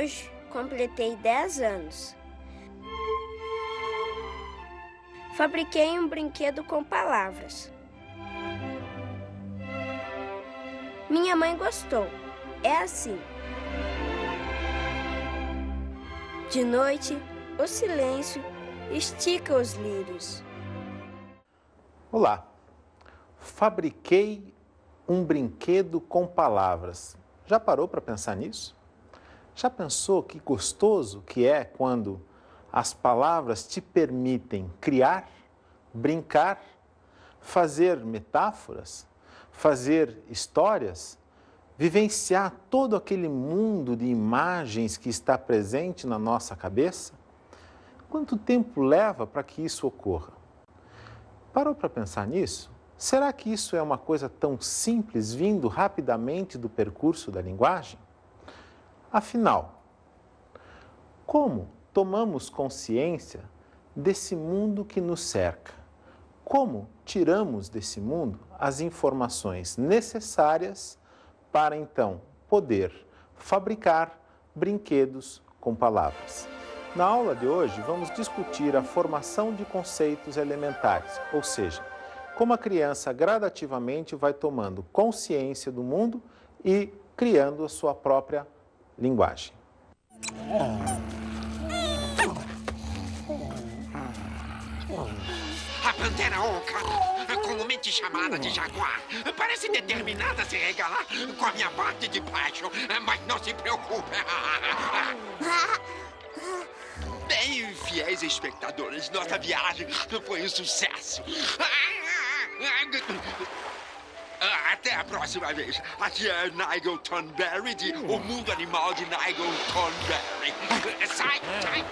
Hoje completei 10 anos. Fabriquei um brinquedo com palavras. Minha mãe gostou. É assim. De noite, o silêncio estica os lírios. Olá. Fabriquei um brinquedo com palavras. Já parou para pensar nisso? Já pensou que gostoso que é quando as palavras te permitem criar, brincar, fazer metáforas, fazer histórias, vivenciar todo aquele mundo de imagens que está presente na nossa cabeça? Quanto tempo leva para que isso ocorra? Parou para pensar nisso? Será que isso é uma coisa tão simples vindo rapidamente do percurso da linguagem? Afinal, como tomamos consciência desse mundo que nos cerca? Como tiramos desse mundo as informações necessárias para então poder fabricar brinquedos com palavras? Na aula de hoje, vamos discutir a formação de conceitos elementares, ou seja, como a criança gradativamente vai tomando consciência do mundo e criando a sua própria linguagem. A pantera oca, comumente chamada de jaguar, parece determinada a se regalar com a minha parte de baixo, mas não se preocupe. Bem, fiéis espectadores, nossa viagem foi um sucesso. Ah, até a próxima vez. Aqui é Nigel Tonberry de O Mundo Animal de Nigel Tonberry. Eh, sai, é. sai!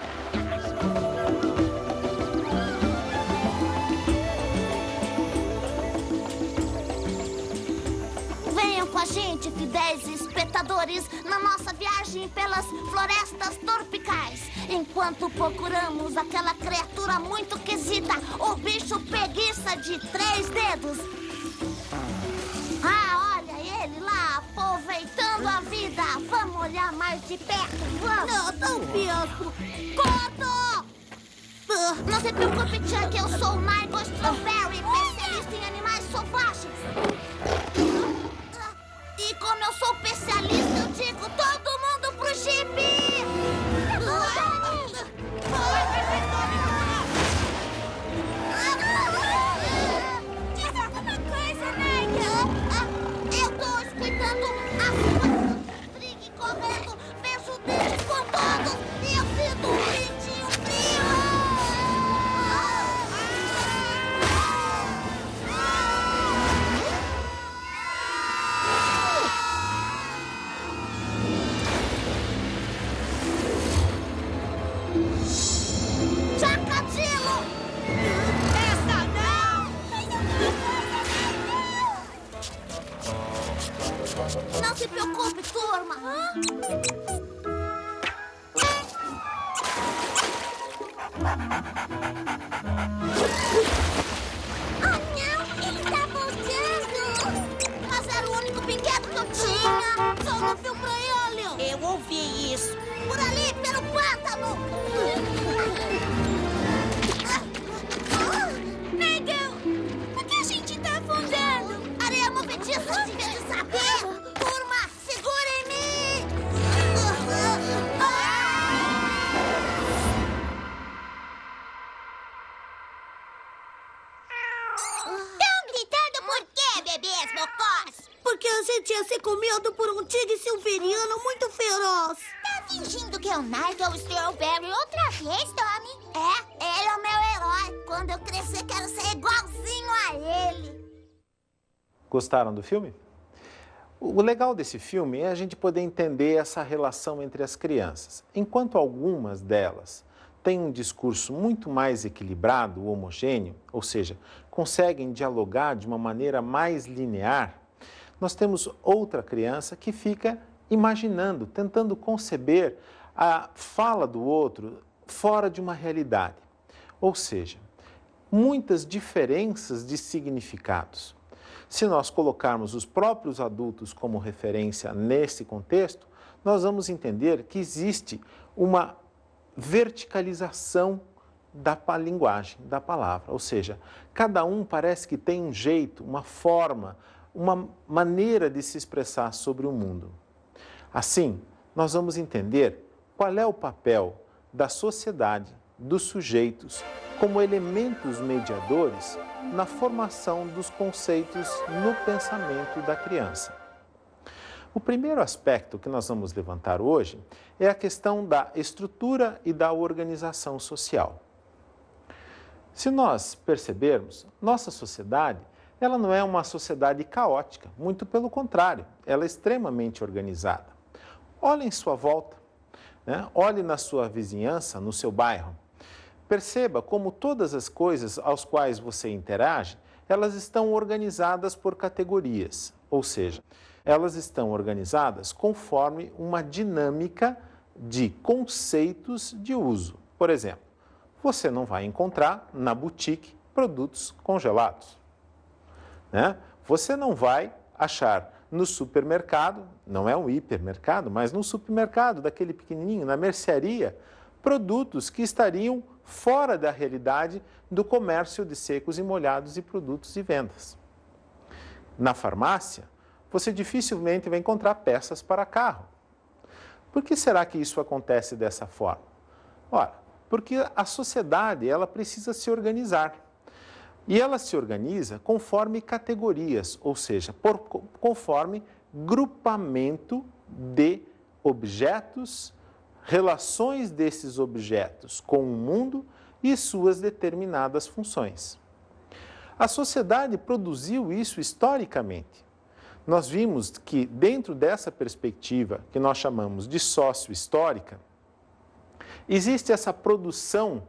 Venham com a gente, fidéis espectadores, na nossa viagem pelas florestas tropicais. Enquanto procuramos aquela criatura muito quesita, o bicho preguiça de três dedos. a vida, vamos olhar mais de perto, vamos! Não, não, penso! Corto! Não se preocupe, Chuck, eu sou o Michael Strawberry, especialista em animais selvagens. E como eu sou especialista, eu digo todo mundo pro Jeep! Gostaram do filme? O legal desse filme é a gente poder entender essa relação entre as crianças. Enquanto algumas delas têm um discurso muito mais equilibrado, homogêneo, ou seja, conseguem dialogar de uma maneira mais linear, nós temos outra criança que fica imaginando, tentando conceber a fala do outro fora de uma realidade. Ou seja, muitas diferenças de significados. Se nós colocarmos os próprios adultos como referência nesse contexto, nós vamos entender que existe uma verticalização da linguagem, da palavra. Ou seja, cada um parece que tem um jeito, uma forma, uma maneira de se expressar sobre o mundo. Assim, nós vamos entender qual é o papel da sociedade, dos sujeitos, como elementos mediadores na formação dos conceitos no pensamento da criança. O primeiro aspecto que nós vamos levantar hoje é a questão da estrutura e da organização social. Se nós percebermos, nossa sociedade, ela não é uma sociedade caótica, muito pelo contrário, ela é extremamente organizada. Olhe em sua volta, né? olhe na sua vizinhança, no seu bairro. Perceba como todas as coisas aos quais você interage, elas estão organizadas por categorias, ou seja, elas estão organizadas conforme uma dinâmica de conceitos de uso. Por exemplo, você não vai encontrar na boutique produtos congelados. Né? Você não vai achar no supermercado, não é um hipermercado, mas no supermercado daquele pequenininho, na mercearia, produtos que estariam fora da realidade do comércio de secos e molhados e produtos de vendas. Na farmácia, você dificilmente vai encontrar peças para carro. Por que será que isso acontece dessa forma? Ora, porque a sociedade ela precisa se organizar. E ela se organiza conforme categorias, ou seja, por, conforme grupamento de objetos relações desses objetos com o mundo e suas determinadas funções. A sociedade produziu isso historicamente. Nós vimos que, dentro dessa perspectiva que nós chamamos de sócio-histórica, existe essa produção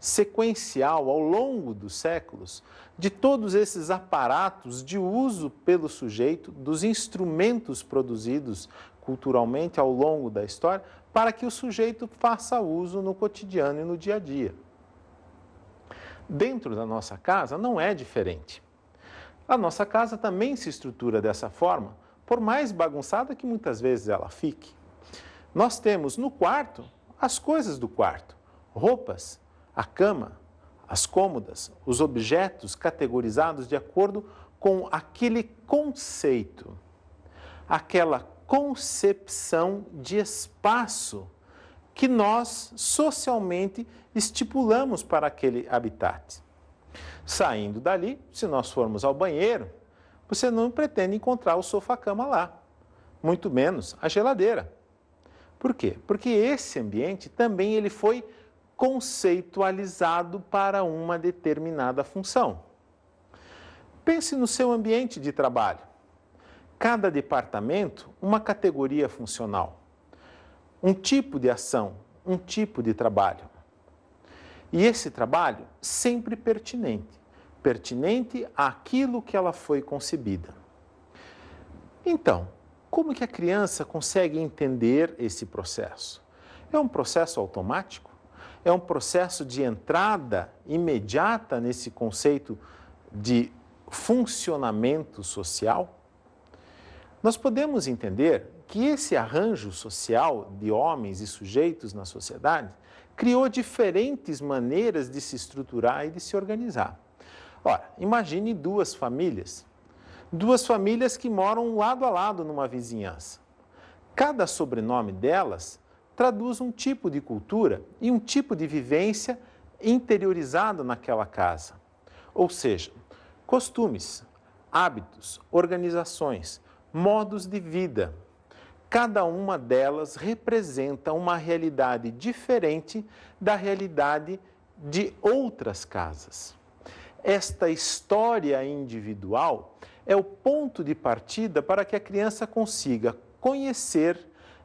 sequencial ao longo dos séculos de todos esses aparatos de uso pelo sujeito, dos instrumentos produzidos culturalmente ao longo da história para que o sujeito faça uso no cotidiano e no dia a dia. Dentro da nossa casa não é diferente. A nossa casa também se estrutura dessa forma, por mais bagunçada que muitas vezes ela fique. Nós temos no quarto as coisas do quarto: roupas, a cama, as cômodas, os objetos categorizados de acordo com aquele conceito, aquela concepção de espaço que nós socialmente estipulamos para aquele habitat. Saindo dali, se nós formos ao banheiro, você não pretende encontrar o sofá-cama lá, muito menos a geladeira. Por quê? Porque esse ambiente também ele foi conceitualizado para uma determinada função. Pense no seu ambiente de trabalho cada departamento uma categoria funcional, um tipo de ação, um tipo de trabalho. E esse trabalho sempre pertinente, pertinente àquilo que ela foi concebida. Então, como que a criança consegue entender esse processo? É um processo automático? É um processo de entrada imediata nesse conceito de funcionamento social? Nós podemos entender que esse arranjo social de homens e sujeitos na sociedade criou diferentes maneiras de se estruturar e de se organizar. Ora, imagine duas famílias, duas famílias que moram lado a lado numa vizinhança. Cada sobrenome delas traduz um tipo de cultura e um tipo de vivência interiorizado naquela casa. Ou seja, costumes, hábitos, organizações, modos de vida. Cada uma delas representa uma realidade diferente da realidade de outras casas. Esta história individual é o ponto de partida para que a criança consiga conhecer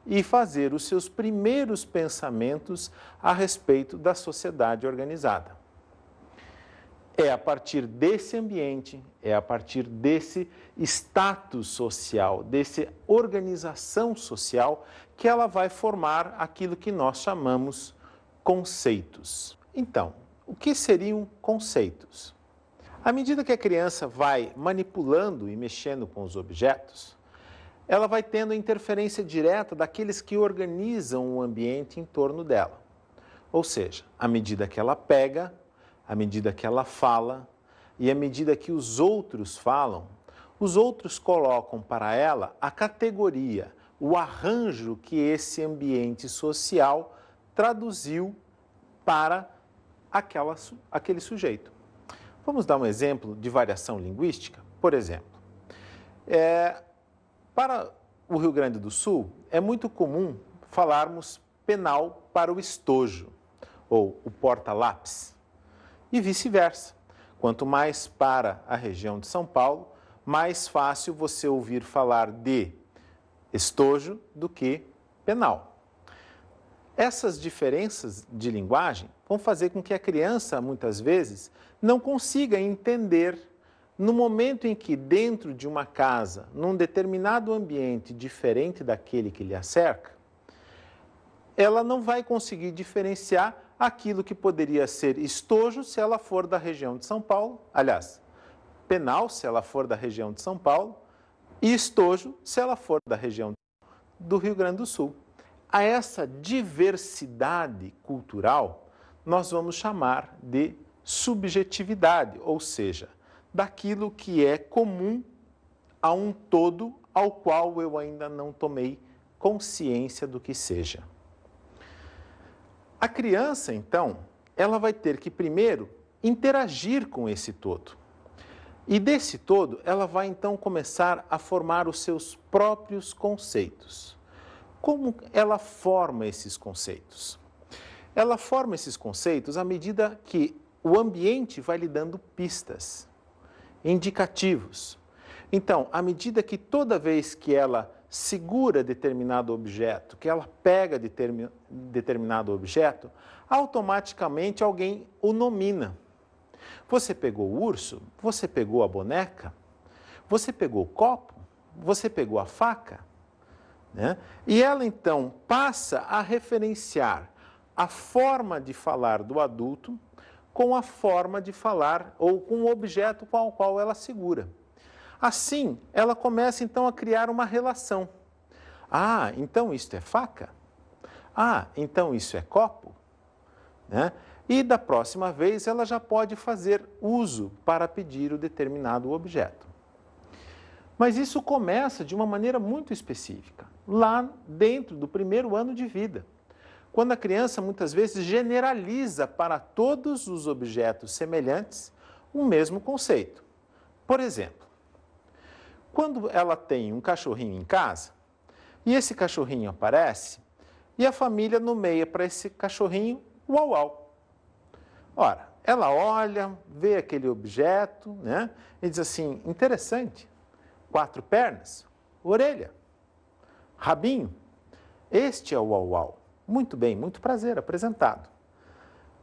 e fazer os seus primeiros pensamentos a respeito da sociedade organizada. É a partir desse ambiente, é a partir desse status social, desse organização social, que ela vai formar aquilo que nós chamamos conceitos. Então, o que seriam conceitos? À medida que a criança vai manipulando e mexendo com os objetos, ela vai tendo a interferência direta daqueles que organizam o ambiente em torno dela. Ou seja, à medida que ela pega, à medida que ela fala e à medida que os outros falam, os outros colocam para ela a categoria, o arranjo que esse ambiente social traduziu para aquela, aquele sujeito. Vamos dar um exemplo de variação linguística? Por exemplo, é, para o Rio Grande do Sul, é muito comum falarmos penal para o estojo ou o porta-lápis e vice-versa. Quanto mais para a região de São Paulo, mais fácil você ouvir falar de estojo do que penal. Essas diferenças de linguagem vão fazer com que a criança, muitas vezes, não consiga entender no momento em que, dentro de uma casa, num determinado ambiente diferente daquele que lhe acerca, ela não vai conseguir diferenciar aquilo que poderia ser estojo se ela for da região de São Paulo, aliás, penal se ela for da região de São Paulo, e estojo se ela for da região do Rio Grande do Sul. A essa diversidade cultural nós vamos chamar de subjetividade, ou seja, daquilo que é comum a um todo ao qual eu ainda não tomei consciência do que seja. A criança, então, ela vai ter que primeiro interagir com esse todo. E desse todo, ela vai então começar a formar os seus próprios conceitos. Como ela forma esses conceitos? Ela forma esses conceitos à medida que o ambiente vai lhe dando pistas, indicativos. Então, à medida que toda vez que ela segura determinado objeto, que ela pega determin, determinado objeto, automaticamente alguém o nomina. Você pegou o urso? Você pegou a boneca? Você pegou o copo? Você pegou a faca? Né? E ela então passa a referenciar a forma de falar do adulto com a forma de falar ou com o objeto com o qual ela segura. Assim, ela começa então a criar uma relação. Ah, então isto é faca? Ah, então isso é copo? Né? E da próxima vez ela já pode fazer uso para pedir o determinado objeto. Mas isso começa de uma maneira muito específica, lá dentro do primeiro ano de vida. Quando a criança muitas vezes generaliza para todos os objetos semelhantes o mesmo conceito. Por exemplo, quando ela tem um cachorrinho em casa e esse cachorrinho aparece e a família nomeia para esse cachorrinho uau uau. Ora, ela olha, vê aquele objeto, né? E diz assim: interessante. Quatro pernas, orelha, rabinho. Este é o uau uau. Muito bem, muito prazer, apresentado.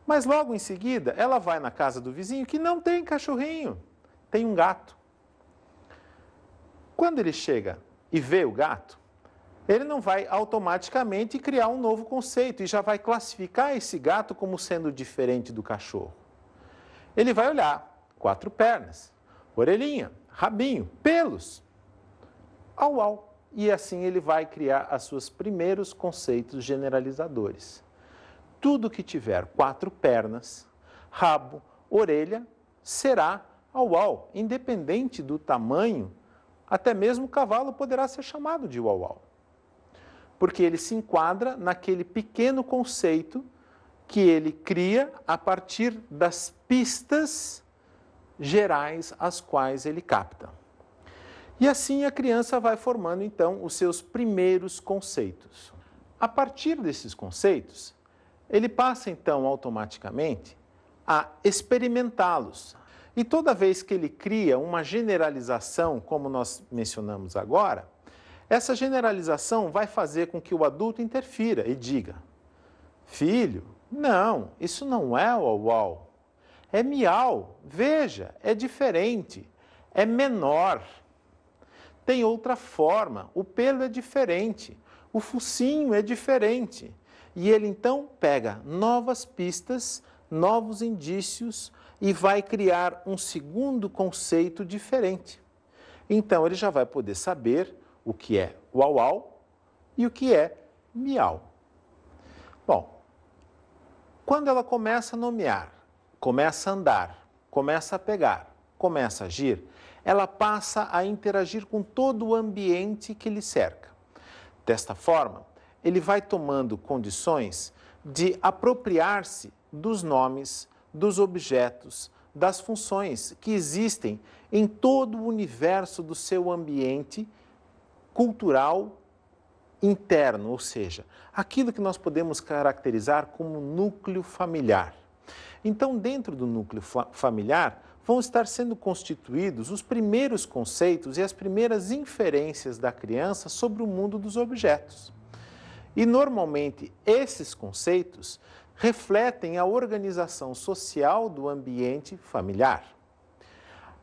Mas logo em seguida, ela vai na casa do vizinho que não tem cachorrinho, tem um gato. Quando ele chega e vê o gato, ele não vai automaticamente criar um novo conceito e já vai classificar esse gato como sendo diferente do cachorro. Ele vai olhar quatro pernas, orelhinha, rabinho, pelos, au au. E assim ele vai criar os seus primeiros conceitos generalizadores. Tudo que tiver quatro pernas, rabo, orelha, será au au, independente do tamanho até mesmo o cavalo poderá ser chamado de uau-uau, porque ele se enquadra naquele pequeno conceito que ele cria a partir das pistas gerais as quais ele capta. E assim a criança vai formando então os seus primeiros conceitos. A partir desses conceitos, ele passa então automaticamente a experimentá-los, e toda vez que ele cria uma generalização, como nós mencionamos agora, essa generalização vai fazer com que o adulto interfira e diga: Filho, não, isso não é uau-uau. É miau, veja, é diferente, é menor. Tem outra forma, o pelo é diferente, o focinho é diferente. E ele então pega novas pistas, novos indícios, e vai criar um segundo conceito diferente. Então ele já vai poder saber o que é uau au e o que é miau. Bom, quando ela começa a nomear, começa a andar, começa a pegar, começa a agir, ela passa a interagir com todo o ambiente que lhe cerca. Desta forma, ele vai tomando condições de apropriar-se dos nomes, dos objetos, das funções que existem em todo o universo do seu ambiente cultural interno, ou seja, aquilo que nós podemos caracterizar como núcleo familiar. Então, dentro do núcleo familiar, vão estar sendo constituídos os primeiros conceitos e as primeiras inferências da criança sobre o mundo dos objetos. E normalmente esses conceitos refletem a organização social do ambiente familiar.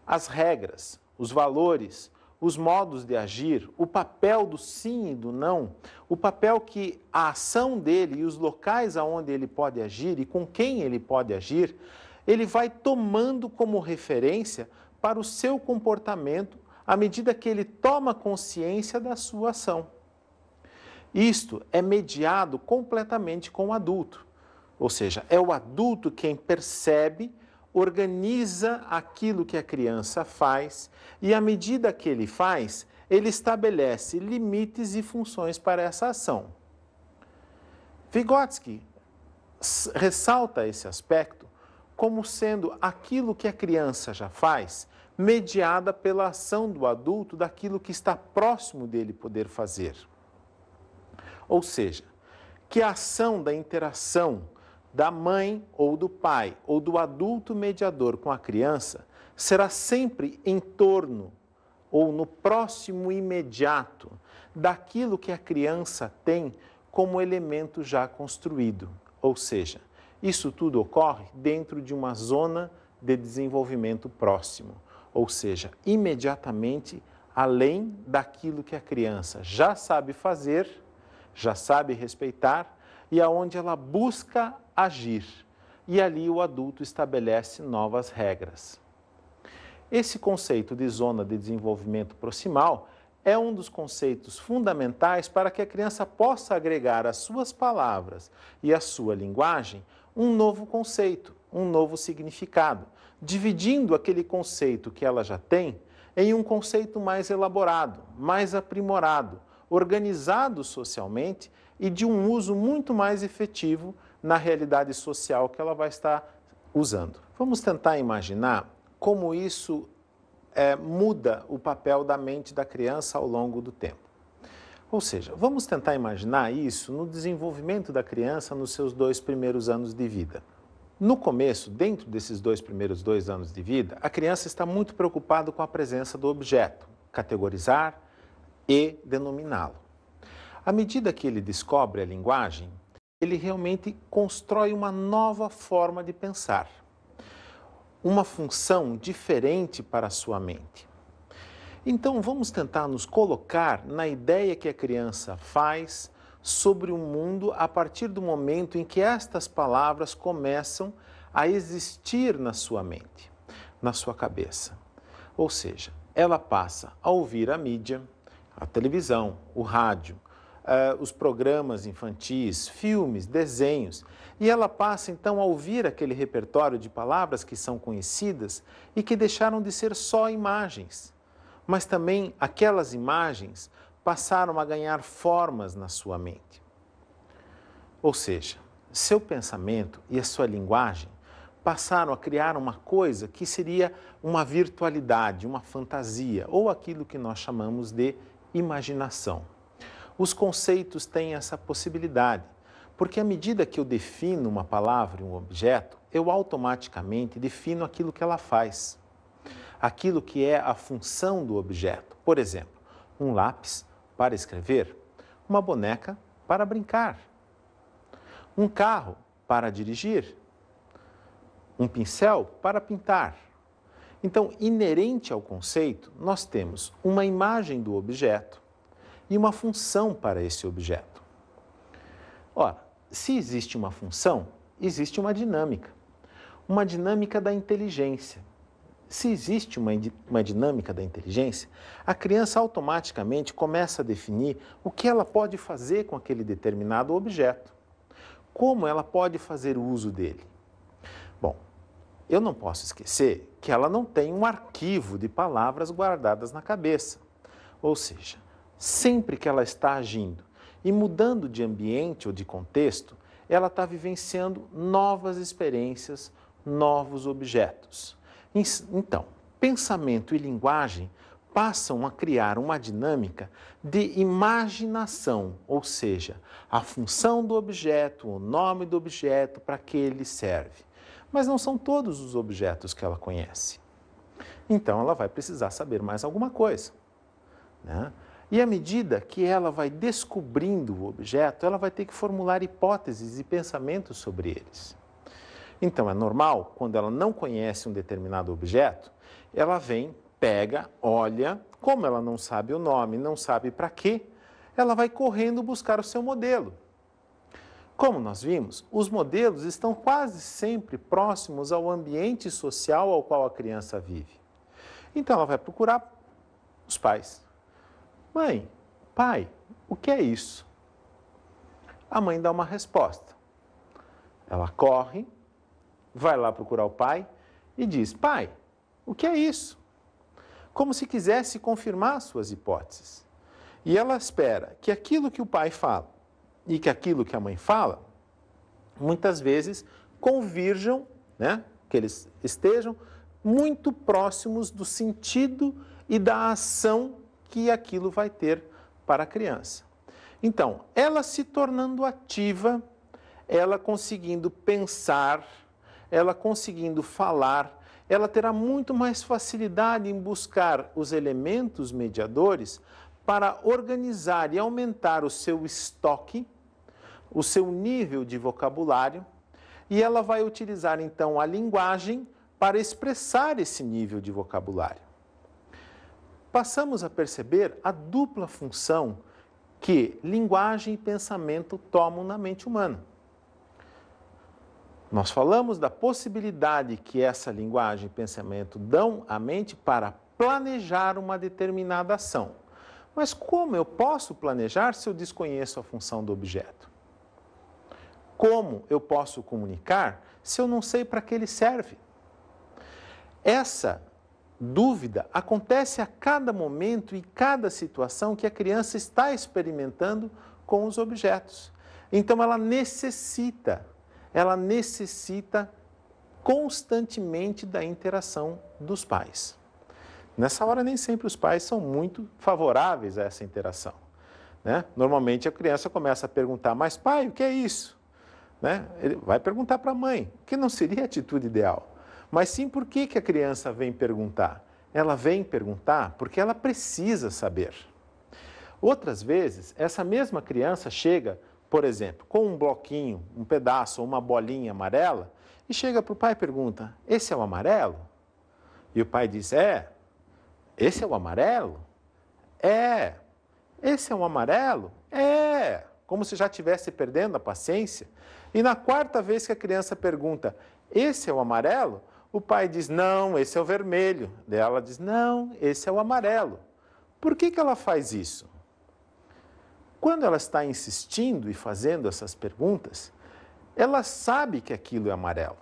As regras, os valores, os modos de agir, o papel do sim e do não, o papel que a ação dele e os locais aonde ele pode agir e com quem ele pode agir, ele vai tomando como referência para o seu comportamento à medida que ele toma consciência da sua ação. Isto é mediado completamente com o adulto. Ou seja, é o adulto quem percebe, organiza aquilo que a criança faz e, à medida que ele faz, ele estabelece limites e funções para essa ação. Vygotsky ressalta esse aspecto como sendo aquilo que a criança já faz, mediada pela ação do adulto daquilo que está próximo dele poder fazer. Ou seja, que a ação da interação da mãe ou do pai ou do adulto mediador com a criança será sempre em torno ou no próximo imediato daquilo que a criança tem como elemento já construído. Ou seja, isso tudo ocorre dentro de uma zona de desenvolvimento próximo, ou seja, imediatamente além daquilo que a criança já sabe fazer, já sabe respeitar e aonde ela busca agir. E ali o adulto estabelece novas regras. Esse conceito de zona de desenvolvimento proximal é um dos conceitos fundamentais para que a criança possa agregar às suas palavras e à sua linguagem um novo conceito, um novo significado, dividindo aquele conceito que ela já tem em um conceito mais elaborado, mais aprimorado, organizado socialmente e de um uso muito mais efetivo na realidade social que ela vai estar usando. Vamos tentar imaginar como isso é, muda o papel da mente da criança ao longo do tempo. Ou seja, vamos tentar imaginar isso no desenvolvimento da criança nos seus dois primeiros anos de vida. No começo, dentro desses dois primeiros dois anos de vida, a criança está muito preocupada com a presença do objeto, categorizar e denominá-lo. À medida que ele descobre a linguagem, ele realmente constrói uma nova forma de pensar, uma função diferente para a sua mente. Então vamos tentar nos colocar na ideia que a criança faz sobre o mundo a partir do momento em que estas palavras começam a existir na sua mente, na sua cabeça. Ou seja, ela passa a ouvir a mídia, a televisão, o rádio, uh, os programas infantis, filmes, desenhos. E ela passa então a ouvir aquele repertório de palavras que são conhecidas e que deixaram de ser só imagens, mas também aquelas imagens passaram a ganhar formas na sua mente. Ou seja, seu pensamento e a sua linguagem passaram a criar uma coisa que seria uma virtualidade, uma fantasia, ou aquilo que nós chamamos de imaginação. Os conceitos têm essa possibilidade, porque à medida que eu defino uma palavra e um objeto, eu automaticamente defino aquilo que ela faz, aquilo que é a função do objeto. Por exemplo, um lápis para escrever, uma boneca para brincar, um carro para dirigir, um pincel para pintar. Então, inerente ao conceito, nós temos uma imagem do objeto, e uma função para esse objeto. Ora, se existe uma função, existe uma dinâmica. Uma dinâmica da inteligência. Se existe uma, uma dinâmica da inteligência, a criança automaticamente começa a definir o que ela pode fazer com aquele determinado objeto, como ela pode fazer uso dele. Bom, eu não posso esquecer que ela não tem um arquivo de palavras guardadas na cabeça. Ou seja, sempre que ela está agindo e mudando de ambiente ou de contexto, ela está vivenciando novas experiências, novos objetos. Então, pensamento e linguagem passam a criar uma dinâmica de imaginação, ou seja, a função do objeto, o nome do objeto, para que ele serve. Mas não são todos os objetos que ela conhece. Então, ela vai precisar saber mais alguma coisa. Né? E à medida que ela vai descobrindo o objeto, ela vai ter que formular hipóteses e pensamentos sobre eles. Então, é normal, quando ela não conhece um determinado objeto, ela vem, pega, olha, como ela não sabe o nome, não sabe para quê, ela vai correndo buscar o seu modelo. Como nós vimos, os modelos estão quase sempre próximos ao ambiente social ao qual a criança vive. Então, ela vai procurar os pais, Mãe, pai, o que é isso? A mãe dá uma resposta. Ela corre, vai lá procurar o pai e diz: Pai, o que é isso? Como se quisesse confirmar suas hipóteses. E ela espera que aquilo que o pai fala e que aquilo que a mãe fala, muitas vezes convirjam, né? que eles estejam muito próximos do sentido e da ação que aquilo vai ter para a criança. Então, ela se tornando ativa, ela conseguindo pensar, ela conseguindo falar, ela terá muito mais facilidade em buscar os elementos mediadores para organizar e aumentar o seu estoque, o seu nível de vocabulário, e ela vai utilizar então a linguagem para expressar esse nível de vocabulário passamos a perceber a dupla função que linguagem e pensamento tomam na mente humana. Nós falamos da possibilidade que essa linguagem e pensamento dão à mente para planejar uma determinada ação. Mas como eu posso planejar se eu desconheço a função do objeto? Como eu posso comunicar se eu não sei para que ele serve? Essa dúvida acontece a cada momento e cada situação que a criança está experimentando com os objetos. Então ela necessita, ela necessita constantemente da interação dos pais. Nessa hora nem sempre os pais são muito favoráveis a essa interação. Né? Normalmente a criança começa a perguntar, mas pai, o que é isso? Né? Ele vai perguntar para a mãe, que não seria a atitude ideal mas sim por que, que a criança vem perguntar. Ela vem perguntar porque ela precisa saber. Outras vezes, essa mesma criança chega, por exemplo, com um bloquinho, um pedaço ou uma bolinha amarela e chega para o pai e pergunta: Esse é o amarelo? E o pai diz: É. Esse é o amarelo? É. Esse é o amarelo? É. Como se já estivesse perdendo a paciência. E na quarta vez que a criança pergunta: Esse é o amarelo? O pai diz: Não, esse é o vermelho. ela diz: Não, esse é o amarelo. Por que, que ela faz isso? Quando ela está insistindo e fazendo essas perguntas, ela sabe que aquilo é amarelo,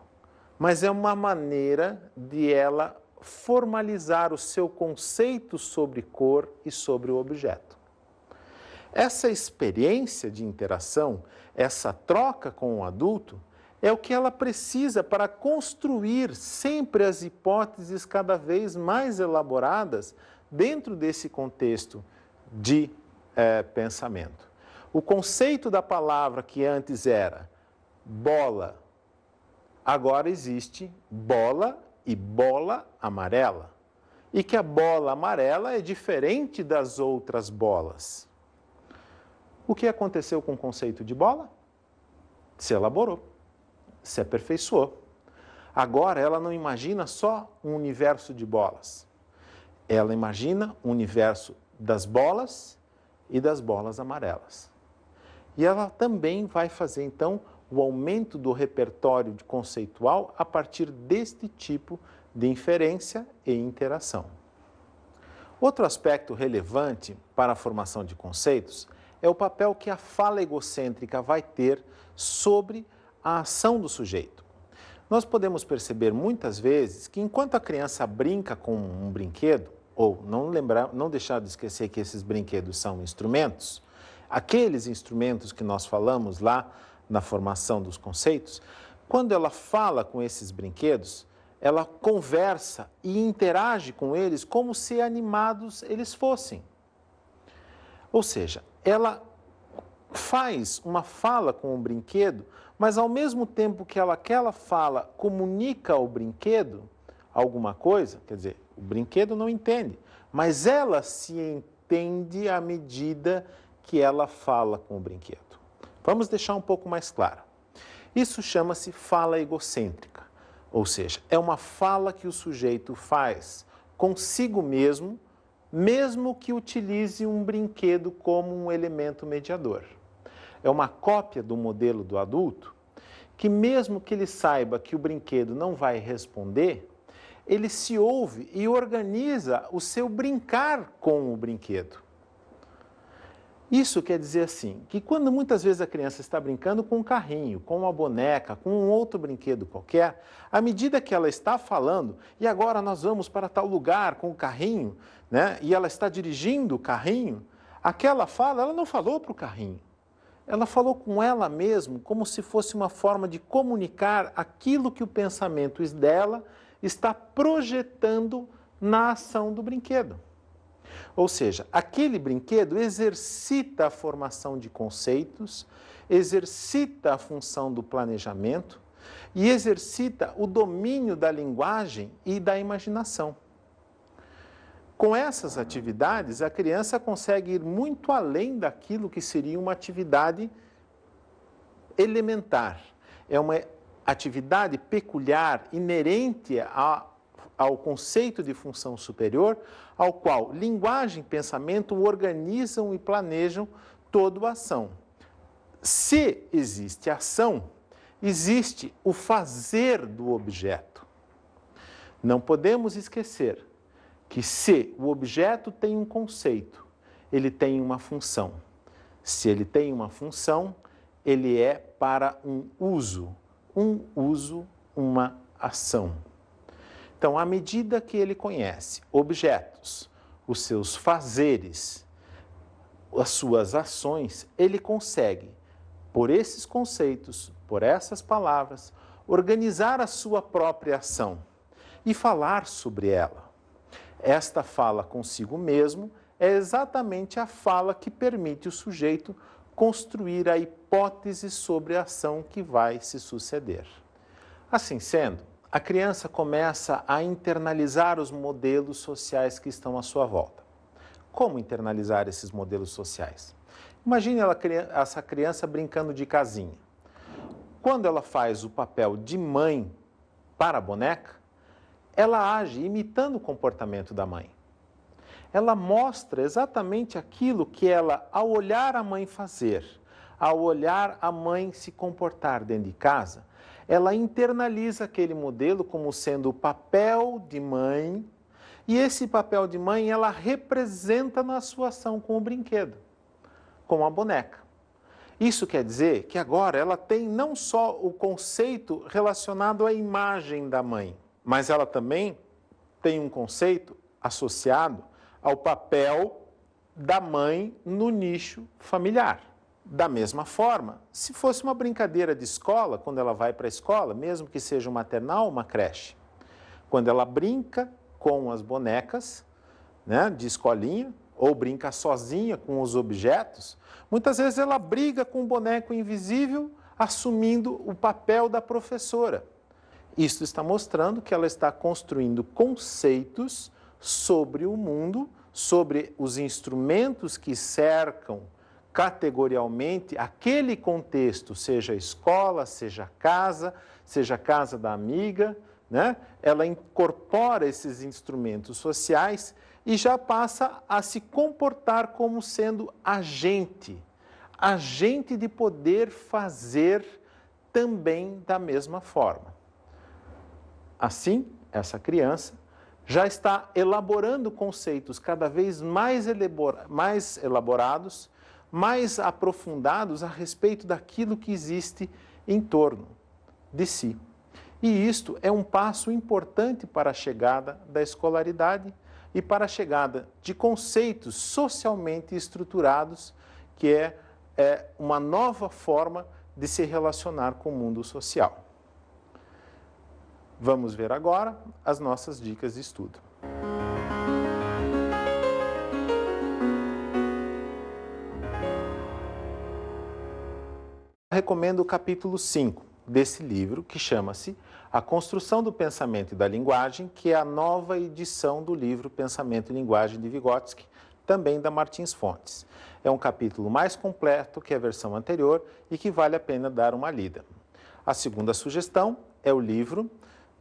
mas é uma maneira de ela formalizar o seu conceito sobre cor e sobre o objeto. Essa experiência de interação, essa troca com o adulto, é o que ela precisa para construir sempre as hipóteses cada vez mais elaboradas dentro desse contexto de é, pensamento. O conceito da palavra que antes era bola, agora existe bola e bola amarela. E que a bola amarela é diferente das outras bolas. O que aconteceu com o conceito de bola? Se elaborou se aperfeiçoou. Agora ela não imagina só um universo de bolas. Ela imagina o um universo das bolas e das bolas amarelas. E ela também vai fazer então o aumento do repertório conceitual a partir deste tipo de inferência e interação. Outro aspecto relevante para a formação de conceitos é o papel que a fala egocêntrica vai ter sobre a ação do sujeito. Nós podemos perceber muitas vezes que enquanto a criança brinca com um brinquedo, ou não lembrar, não deixar de esquecer que esses brinquedos são instrumentos, aqueles instrumentos que nós falamos lá na formação dos conceitos, quando ela fala com esses brinquedos, ela conversa e interage com eles como se animados eles fossem. Ou seja, ela faz uma fala com o brinquedo mas ao mesmo tempo que ela, aquela fala comunica ao brinquedo alguma coisa, quer dizer, o brinquedo não entende, mas ela se entende à medida que ela fala com o brinquedo. Vamos deixar um pouco mais claro. Isso chama-se fala egocêntrica, ou seja, é uma fala que o sujeito faz consigo mesmo, mesmo que utilize um brinquedo como um elemento mediador. É uma cópia do modelo do adulto que mesmo que ele saiba que o brinquedo não vai responder, ele se ouve e organiza o seu brincar com o brinquedo. Isso quer dizer assim, que quando muitas vezes a criança está brincando com um carrinho, com uma boneca, com um outro brinquedo qualquer, à medida que ela está falando, e agora nós vamos para tal lugar com o carrinho, né? e ela está dirigindo o carrinho, aquela fala, ela não falou para o carrinho ela falou com ela mesma como se fosse uma forma de comunicar aquilo que o pensamento dela está projetando na ação do brinquedo. Ou seja, aquele brinquedo exercita a formação de conceitos, exercita a função do planejamento e exercita o domínio da linguagem e da imaginação. Com essas atividades, a criança consegue ir muito além daquilo que seria uma atividade elementar. É uma atividade peculiar, inerente a, ao conceito de função superior, ao qual linguagem e pensamento organizam e planejam toda a ação. Se existe ação, existe o fazer do objeto. Não podemos esquecer que se o objeto tem um conceito, ele tem uma função. Se ele tem uma função, ele é para um uso. Um uso, uma ação. Então, à medida que ele conhece objetos, os seus fazeres, as suas ações, ele consegue, por esses conceitos, por essas palavras, organizar a sua própria ação e falar sobre ela. Esta fala consigo mesmo é exatamente a fala que permite o sujeito construir a hipótese sobre a ação que vai se suceder. Assim sendo, a criança começa a internalizar os modelos sociais que estão à sua volta. Como internalizar esses modelos sociais? Imagine ela, essa criança brincando de casinha. Quando ela faz o papel de mãe para a boneca, ela age imitando o comportamento da mãe. Ela mostra exatamente aquilo que ela, ao olhar a mãe fazer, ao olhar a mãe se comportar dentro de casa, ela internaliza aquele modelo como sendo o papel de mãe, e esse papel de mãe ela representa na sua ação com o brinquedo, com a boneca. Isso quer dizer que agora ela tem não só o conceito relacionado à imagem da mãe, mas ela também tem um conceito associado ao papel da mãe no nicho familiar. Da mesma forma, se fosse uma brincadeira de escola, quando ela vai para a escola, mesmo que seja um maternal, uma creche, quando ela brinca com as bonecas né, de escolinha, ou brinca sozinha com os objetos, muitas vezes ela briga com o boneco invisível, assumindo o papel da professora. Isso está mostrando que ela está construindo conceitos sobre o mundo, sobre os instrumentos que cercam categorialmente aquele contexto, seja escola, seja casa, seja casa da amiga, né? Ela incorpora esses instrumentos sociais e já passa a se comportar como sendo agente, agente de poder fazer também da mesma forma. Assim, essa criança já está elaborando conceitos cada vez mais, elabora, mais elaborados, mais aprofundados a respeito daquilo que existe em torno de si. E isto é um passo importante para a chegada da escolaridade e para a chegada de conceitos socialmente estruturados, que é, é uma nova forma de se relacionar com o mundo social. Vamos ver agora as nossas dicas de estudo. Recomendo o capítulo 5 desse livro, que chama-se A Construção do Pensamento e da Linguagem, que é a nova edição do livro Pensamento e Linguagem de Vygotsky, também da Martins Fontes. É um capítulo mais completo que a versão anterior e que vale a pena dar uma lida. A segunda sugestão é o livro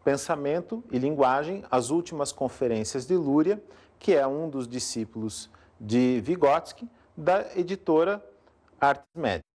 Pensamento e Linguagem, as últimas conferências de Lúria, que é um dos discípulos de Vygotsky, da editora Artes Médias.